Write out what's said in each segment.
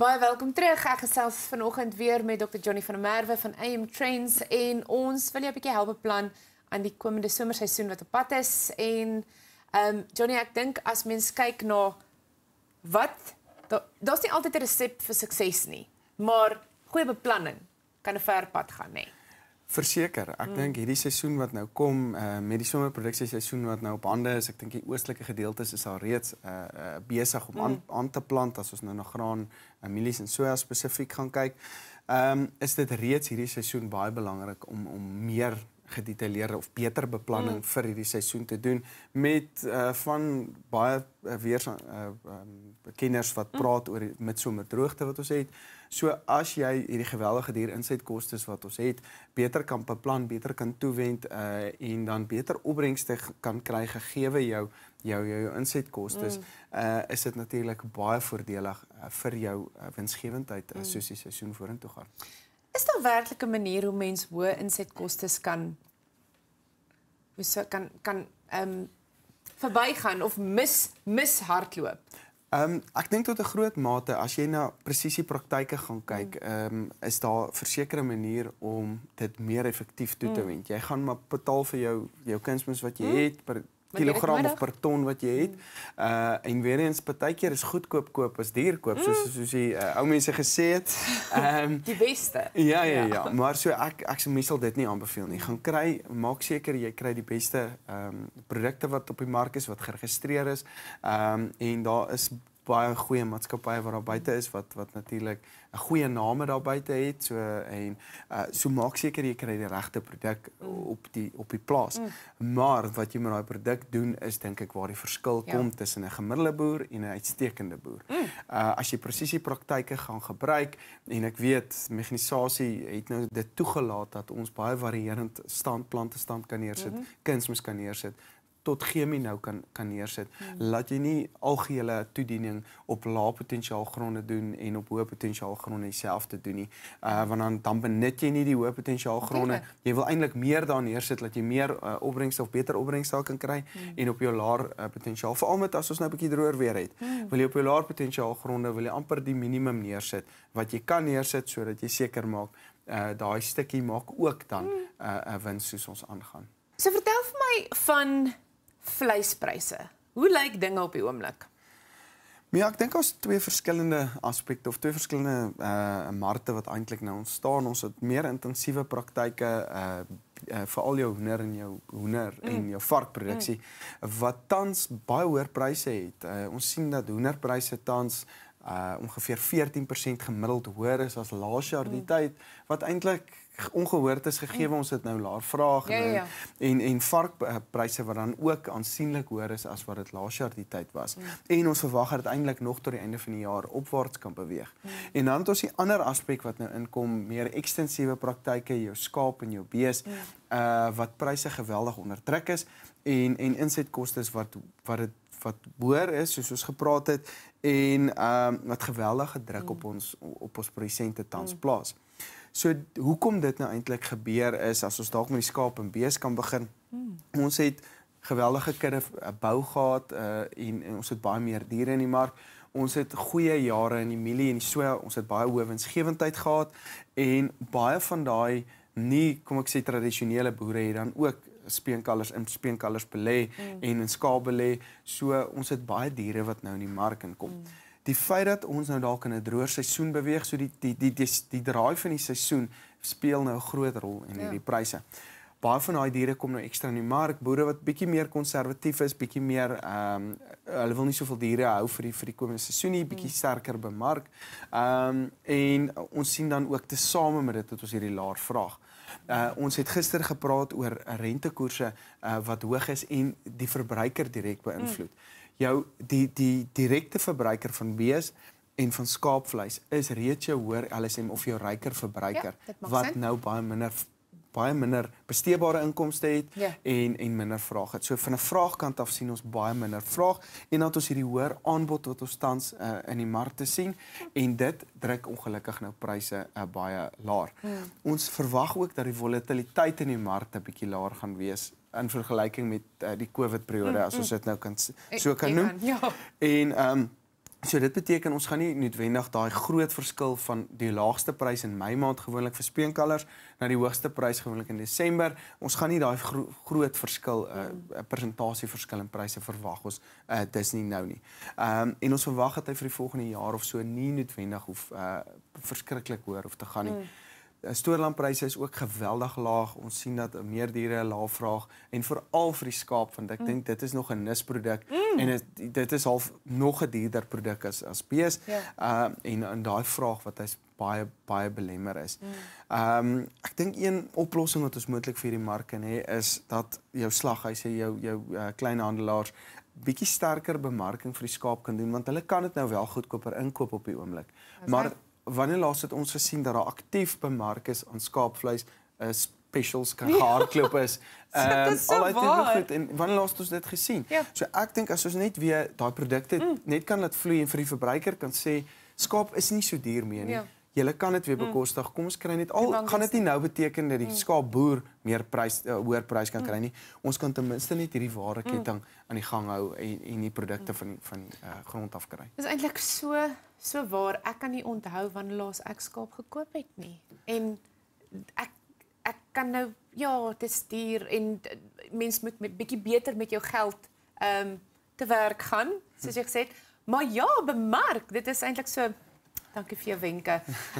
Baie welkom terug. Ek gesels vanoggend weer met Dr. Johnny van der Merwe van AM Trends en ons wil jou 'n bietjie help beplan aan die komende somerseisoen wat op pad is en ehm um, Johnny, ek dink as mens kyk na wat daar's nie altyd 'n resep vir sukses nie, maar goeie beplanning kan 'n ver pad gaan, nee. Verseker, ek mm. dink hierdie seisoen wat nou kom, uh, met die somerproduksie seisoen wat nou op hande is, ek dink die oostelike gedeeltes is al reeds uh, uh, besig om aan, mm. aan te plant as ons nou na graan, uh, mielies en soja spesifiek gaan kyk. Ehm um, is dit reeds hierdie seisoen baie belangrik om om meer gedetailleerde of beter beplanning mm. vir hierdie seisoen te doen met uh, van baie uh, eh, weer uh, eh, um, ehm, kenners wat mm. praat mm. oor die midsomerdroogte wat ons het. So as jy hierdie geweldige dier insetkostes wat ons het beter kan beplan, beter kan toewend uh, en dan beter opbrengste kan kry gegee jou jou jou, jou insetkostes, mm. uh, is dit natuurlik baie voordelig uh, vir jou uh, winsgewendheid uh, soos die seisoen vorentoe gaan. Mm. Is daar werklik 'n manier hoe mens hoë insetkoste kan hoe so kan kan ehm um, verbygaan of mis mishardloop? Ehm um, ek dink tot 'n groot mate as jy na presisie praktyke gaan kyk, mm. ehm mm. um, is daar 'n versekerde manier om dit meer effektief toe te mm. wend. Mm. Jy gaan maar betaal vir jou jou kunsmis wat jy mm. het per kilogram of per ton wat jy het. Mm. Uh en weer eens partykeer is goedkoop koop as duur koop mm. soos soos die uh, ou mense gesê het. Ehm um, die beste. Ja, ja ja ja, maar so ek ek sou mesel dit nie aanbeveel nie. Gaan kry, maak seker jy kry die beste ehm um, produkte wat op die mark is wat geregistreer is. Ehm um, en daar is baie goeie maatskappye wat daar buite is wat wat natuurlik 'n goeie name er daar buite het so en uh, so maak seker jy kry die regte produk mm. op die op die plaas. Mm. Maar wat jy met daai produk doen is dink ek waar die verskil ja. kom tussen 'n gemiddelde boer en 'n uitstekende boer. Mm. Uh, as jy presisie praktyke gaan gebruik en ek weet mekanisasie het nou dit toegelaat dat ons baie varierend standplante stand kan neersit, mm -hmm. kunsmis kan neersit tot chemie nou kan kan neersit. Hmm. Laat jy nie algehele toediening op lae potensiaal gronde doen en op hoë potensiaal gronde dieselfde doen nie. Euh want dan dan benut jy nie die hoë potensiaal gronde. Jy wil eintlik meer daar neersit dat jy meer uh, opbrengs of beter opbrengs sal kan kry hmm. en op jou laer uh, potensiaal veral met as ons nou 'n bietjie droër weer het. Hmm. Wil jy op jou laer potensiaal gronde wil jy amper die minimum neersit wat jy kan neersit sodat jy seker maak euh daai stukkie maak ook dan 'n hmm. uh, uh, wins soos ons aangaan. So vertel vir my van vleispryse. Hoe lyk dinge op die oomblik? Maar ja, ek dink ons twee verskillende aspekte of twee verskillende eh uh, markte wat eintlik nou ontstaan. Ons het meer intensiewe praktyke eh uh, Uh, vir al jou hoender en jou hoender mm. en jou varkproduksie mm. wat tans baie hoër pryse het. Uh, ons sien dat hoenderpryse tans uh, ongeveer 14% gemiddeld hoër is as laas jaar mm. die tyd wat eintlik ongehoortes gegee mm. ons dit nou laer vraag ja, ja, nou. ja. en en varkpryse wat dan ook aansienlik hoër is as wat dit laas jaar die tyd was ja. en ons verwag dat eintlik nog tot die einde van die jaar opwaarts kan beweeg. Ja. En dan het ons die ander aspek wat nou inkom meer ekstensiewe praktyke jou skaap en jou bees ja. uh, wat pryse geweldig onder druk is en en insetkoste wat wat dit wat hoor is soos ons gepraat het en ehm um, wat geweldige druk mm. op ons op ons produsente tans mm. plaas. So hoekom dit nou eintlik gebeur is as ons dalk met die skaap en bees kan begin. Mm. Ons het geweldige kurf eh, bou gehad uh, en, en ons het baie meer diere in die mark. Ons het goeie jare in die mielie en die soja. Ons het baie hoë winsgewendheid gehad en baie van daai nie kom ek sê tradisionele boere het dan ook speenkalvers in speenkalvers belê mm. en in skaap belê. So ons het baie diere wat nou in die mark inkom. Mm. Die feit dat ons nou dalk in 'n droër seisoen beweeg, so die die die die, die, die draai van die seisoen speel nou 'n groot rol in ja. hierdie ja. pryse baie van daai diere kom nou ekstra in die mark. Boere wat bietjie meer konservatief is, bietjie meer ehm um, hulle wil nie soveel diere hou vir die vir die komende seisoenie, bietjie mm. sterker bemark. Ehm um, en ons sien dan ook tesame met dit dat ons hierdie laer vraag Uh, ons het gister gepraat oor rentekoerse uh, wat hoog is en die verbruiker direk beïnvloed. Mm. Jou die die direkte verbruiker van bees en van skaapvleis is reeds jou hoër LSM of jou ryker ja, verbruiker ja, wat sin. nou baie minder baie minder besteedbare inkomste het ja. en en minder vraag het. So van 'n vraagkant af sien ons baie minder vraag en dat ons hierdie hoër aanbod wat ons tans uh, in die mark te sien en dit druk ongelukkig nou pryse uh, baie laer. Ja. Ons verwag ook dat die volatiliteit in die mark 'n bietjie laer gaan wees in vergelyking met uh, die COVID periode mm, as ons mm. dit mm. nou kan so kan noem. Ja. En ehm um, So dit beteken ons gaan nie noodwendig daai groot verskil van die laagste prys in Mei maand gewoonlik vir speenkalers na die hoogste prys gewoonlik in Desember. Ons gaan nie daai gro groot verskil 'n eh, uh, eh, persentasie verskil in pryse verwag. Ons uh, dis nie nou nie. Ehm um, en ons verwag dat hy vir die volgende jaar of so nie noodwendig hoef uh, verskriklik hoor of te gaan nie. Mm stoorlamppryse is ook geweldig laag. Ons sien dat er meer diere laag vraag en veral vir die skaap want ek mm. dink dit is nog 'n nisproduk mm. en het, dit is half nog 'n dierder produk as as bees. Ja. Ehm yeah. uh, en in daai vraag wat hy's baie baie belemmer is. Mm. Ehm mm. um, ek dink een oplossing wat ons moontlik vir hierdie mark kan hê is dat jou slaghuis en jou jou uh, kleinhandelaars bietjie sterker bemarking vir die skaap kan doen want hulle kan dit nou wel goedkoper inkoop op die oomblik. Maar right wanneer laas het ons gesien dat daar aktief bemark is aan skaapvleis eh, nee. is uh, specials kan hardloop is. Ehm al het dit goed en wanneer laat ons dit gesien? Ja. So ek dink as ons net weer daai produkte mm. net kan laat vloei en vir die verbruiker kan sê skaap is nie so duur meer nie. Ja. Julle kan dit weer mm. bekostig. Kom ons kry net al gaan dit nie nou beteken dat die mm. skaapboer meer prys uh, hoër prys kan kry mm. nie. Ons kan ten minste net hierdie ware ketting aan die gang hou en en die produkte van van uh, grond af kry. Dis eintlik so so waar ek kan nie onthou wanneer laas ek skaap gekoop het nie. En ek ek kan nou ja, dit stuur en mens moet met bietjie beter met jou geld ehm um, te werk gaan, soos ek hm. gesê het. Maar ja, bemark, dit is eintlik so Dankie vir jou wenke.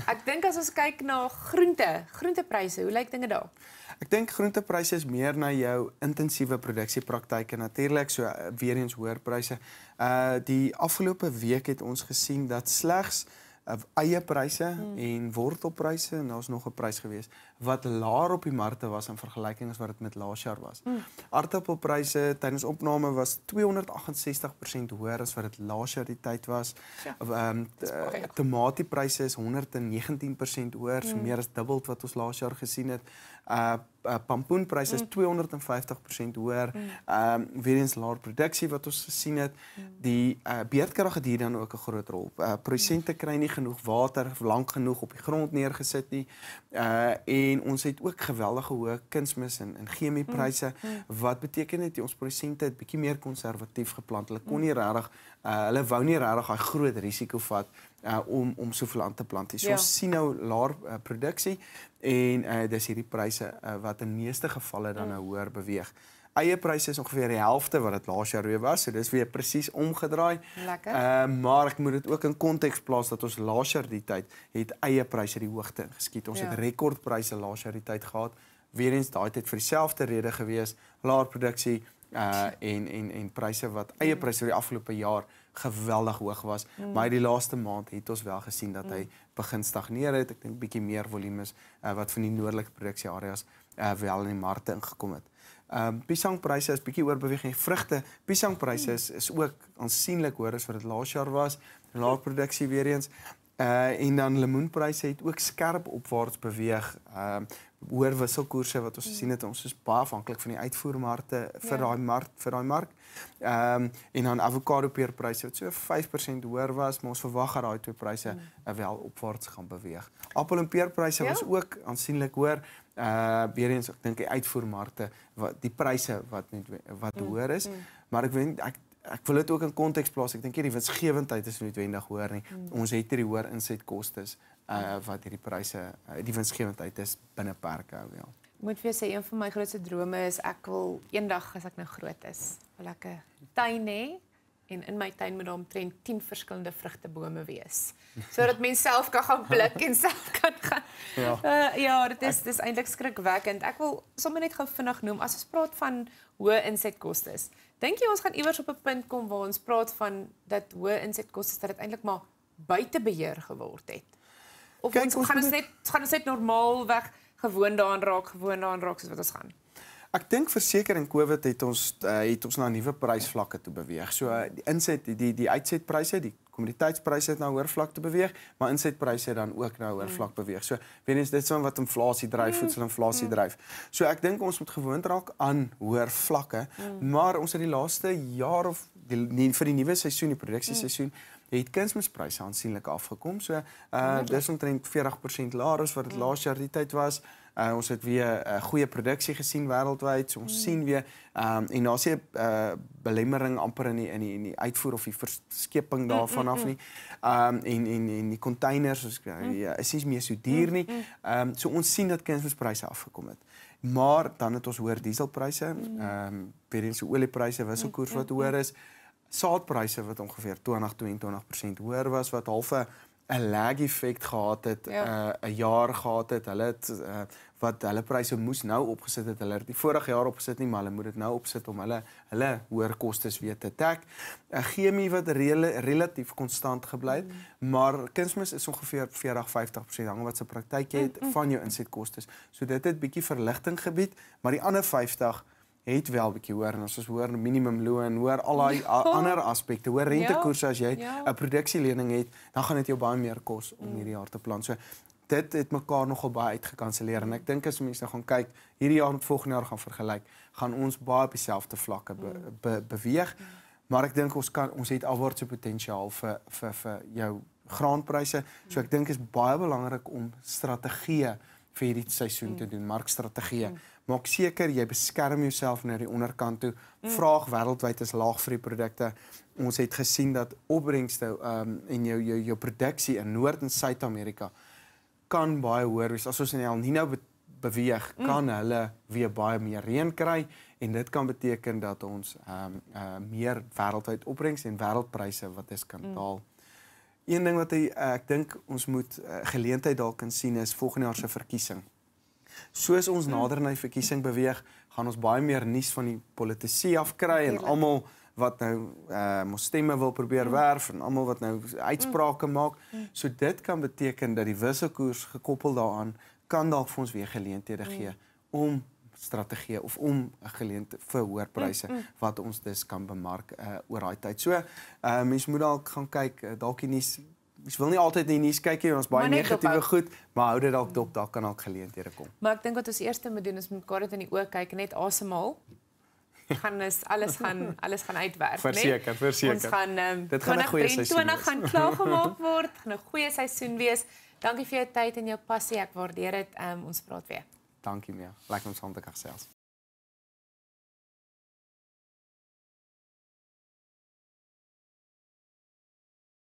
Ek dink as ons kyk na groente, groentepryse, hoe lyk dinge daar? Ek dink groentepryse is meer na jou intensiewe produksiepraktyke natuurlik, so eh, weer eens hoër pryse. Uh die afgelope week het ons gesien dat slegs uh, eie pryse mm. en wortelpryse en daar's nog 'n prys gewees wat laer op die markte was in vergelyking as wat dit met laas jaar was. Mm. Aardappelpryse tydens opname was 268% hoër as wat dit laas jaar die tyd was. Ja. Ehm ja, um, tomatiepryse is 119% hoër, mm. so hmm. meer as dubbel wat ons laas jaar gesien het. Uh, uh pampoenpryse mm. is 250% hmm. hoër. Hmm. Ehm mm. um, weer eens laer produksie wat ons gesien het. Die uh beerdkrag het hier dan ook 'n groot rol. Uh produsente kry nie genoeg water lank genoeg op die grond neergesit nie. Uh en En ons het ook geweldige hoë kunsmis en en chemie pryse mm, mm. wat beteken dat ons produsente 'n bietjie meer konservatief geplant. Hulle kon mm. nie regtig uh, hulle wou nie regtig daai groot risiko vat uh, om om soveel aan te plant nie. So ja. ons sien nou laer uh, produksie en uh, dis hierdie pryse uh, wat in meeste gevalle dan nou hoër beweeg eie pryse is ongeveer die helfte wat dit laas jaar weer was, so dis weer presies omgedraai. Lekker. Ehm uh, maar ek moet dit ook in konteks plaas dat ons laas jaar die tyd het eie pryse die hoogte ingeskiet. Ons ja. het rekordpryse laas jaar die tyd gehad. Weerens daai tyd vir dieselfde rede gewees, laer produksie uh en en en pryse wat eie mm. pryse oor die afgelope jaar geweldig hoog was mm. maar die laaste maand het ons wel gesien dat mm. hy begin stagneer het ek dink bietjie meer volume is uh, eh, wat van die noordelike produksie areas uh, eh, wel in die markte ingekom het mm. Ehm um, piesangpryse is bietjie oorbeweeg en vrugte piesangpryse is, is ook aansienlik hoër as wat dit laas jaar was. Laer produksie weer eens. Uh en dan lemoenpryse het ook skerp opwaarts beweeg. Ehm uh, hoër wisselkoerse wat ons ja. gesien het ons is baie afhanklik van die uitvoermarkte vir ja. daai mark vir daai mark. Ehm um, en dan avokado peerpryse wat so 5% hoër was, maar ons verwag dat daai twee pryse mm. wel opwaarts gaan beweeg. Appel en peerpryse ja. was ook aansienlik hoër. Uh weer eens ek dink die uitvoermarkte wat die pryse wat net wat mm. hoër is, mm. maar ek weet ek Ek wil dit ook in konteks plaas. Ek dink hierdie winsgewendheid is noodwendig hoor nie. Hmm. Ons het hier die hoër insetkoste uh, wat hierdie pryse uh, die winsgewendheid is binne perke hou ja. wel. Moet vir sê een van my grootste drome is ek wil eendag as ek nou groot is, wil ek 'n tuin hê en in my tuin moet daar omtrent 10 verskillende vrugtebome wees sodat mense self kan gaan blik en self kan gaan. Ja, uh, ja dit is dis eintlik skrikwekkend. Ek wil sommer net gou vinnig noem as ons praat van hoë insetkoste. Dink jy ons gaan iewers op 'n punt kom waar ons praat van dat hoë insetkoste dat dit eintlik maar buite beheer geword het? of Kijk, ons, ons gaan ons net gaan ons net normaal weg gewoon daaraan raak, gewoon daaraan raak soos wat ons gaan. Ek dink verseker in Covid het ons uh, het ons na nuwe prysvlakke toe beweeg. So uh, die inset die die uitsetpryse, die kommoditeitspryse het na hoër vlak toe beweeg, maar insetpryse het dan ook na hoër mm. vlak beweeg. So weet eens dit is wat inflasie dryf, mm. voedselinflasie mm. dryf. So ek dink ons moet gewoond raak aan hoër vlakke, mm. maar ons het die laaste jaar of die, nie, vir die nuwe seisoen, die produksie seisoen mm het kunsmispryse aansienlik afgekom. So uh dis omtrent 40% laer as wat dit ja. laas jaar die tyd was. Uh ons het weer 'n uh, eh, goeie produksie gesien wêreldwyd. So ons mm. sien weer ehm um, en daar's 'n uh, belemmering amper in die, in die, in die uitvoer of die verskeping mm, daarvan mm, af nie. Ehm um, en en en die containers soos ja, is nie meer so duur nie. Ehm um, so ons sien dat kunsmispryse afgekom het. Maar dan het ons hoor dieselpryse, ehm um, weer eens die oliepryse, wisselkoers wat hoër is saadpryse wat ongeveer 20-22% hoër was wat halfe 'n lag effek gehad het 'n ja. Eh, jaar gehad het hulle het, a, eh, wat hulle pryse moes nou opgesit het hulle het die vorige jaar opgesit nie maar hulle moet dit nou opsit om hulle hulle hoër kostes weer te tek 'n chemie wat rel, relatief konstant gebly het mm -hmm. maar kunsmis is ongeveer 40-50% hang wat se praktyk jy het mm -hmm. van jou insetkostes so dit het bietjie verligting gebied maar die ander 50 het wel 'n bietjie hoor en as ons hoor minimum loon, hoor al daai ja. ander aspekte, hoor rentekoerse as jy 'n ja. produksielening het, dan gaan dit jou baie meer kos om mm. hierdie jaar te plan. So dit het mekaar nogal baie uitgekanselleer en ek dink as mense nou gaan kyk hierdie jaar met volgende jaar gaan vergelyk, gaan ons baie op dieselfde vlakke be, mm. be, beweeg. Mm. Maar ek dink ons kan ons het afwaartse potensiaal vir vir vir jou graanpryse. So ek dink is baie belangrik om strategieë vir hierdie seisoen te doen, markstrategieë. Mm. Maak seker jy beskerm jouself na die onderkant toe. Mm. Vraag wêreldwyd is laag vir die produkte. Ons het gesien dat opbrengste ehm um, en jou jou jou produksie in Noord en Suid-Amerika kan baie hoër wees as ons in El Niño be beweeg. Mm. Kan mm. hulle weer baie meer reën kry en dit kan beteken dat ons ehm um, uh, meer wêreldwyd opbrengs en wêreldpryse wat is kan mm. daal. Mm. Een ding wat ek, ek dink ons moet uh, geleentheid dalk kan sien is volgende jaar se verkiesing. Mm soos ons hmm. nader na die verkiesing beweeg, gaan ons baie meer nuus van die politisie af kry en almal wat nou uh mos stemme wil probeer hmm. werf en almal wat nou uitsprake hmm. maak. So dit kan beteken dat die wisselkoers gekoppel daaraan kan dalk vir ons weer geleenthede gee om strategie of om 'n geleentheid vir hoër pryse wat ons dus kan bemark uh, oor daai tyd. So, uh eh, mense moet dalk gaan kyk, uh, dalk nie Ek wil nie altyd in die nuus kyk nie, ons baie negatiewe goed, maar hou dit dalk dop, daar kan ook geleenthede kom. Maar ek dink wat ons eerste moet doen is met mekaar dit in die oë kyk en net asemhaal. Gaan is alles gaan alles gaan uitwerk, net. Verseker, verseker. Ons gaan um, dit gaan 'n goeie seisoen wees. 20 gaan klaar gemaak word, gaan 'n goeie seisoen wees. Dankie vir jou tyd en jou passie. Ek waardeer dit. Um, ons praat weer. Dankie meer. Lekker om saam te kan gesels.